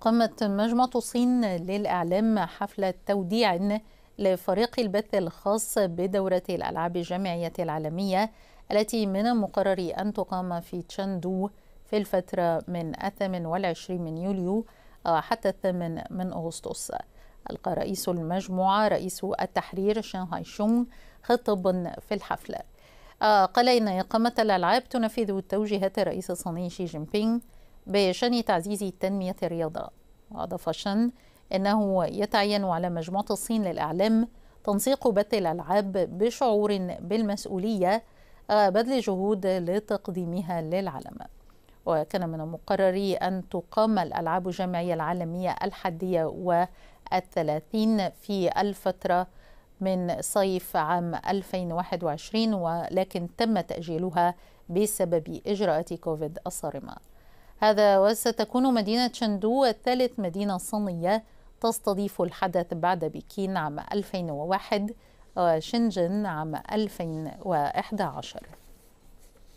قامت مجموعة الصين للإعلام حفلة توديع لفريق البث الخاص بدورة الألعاب الجامعية العالمية التي من المقرر أن تقام في تشاندو في الفترة من الثامن والعشرين من يوليو آه، حتى الثامن من أغسطس ألقى رئيس المجموعة رئيس التحرير شانهاي شونغ خطابا في الحفلة آه، قال إن إقامة الألعاب تنفذ توجيهات الرئيس الصيني شي جين بينغ بشأن تعزيز تنمية الرياضة وأضاف شن أنه يتعين على مجموعة الصين للإعلام تنسيق بث الألعاب بشعور بالمسؤولية آه، بذل جهود لتقديمها للعالم وكان من المقرر أن تقام الألعاب الجامعية العالمية الحادية والثلاثين في الفترة من صيف عام 2021 ولكن تم تأجيلها بسبب إجراءات كوفيد الصارمة هذا وستكون مدينة شندو الثالث مدينة صينية تستضيف الحدث بعد بكين عام 2001 وشنجن آه، عام 2011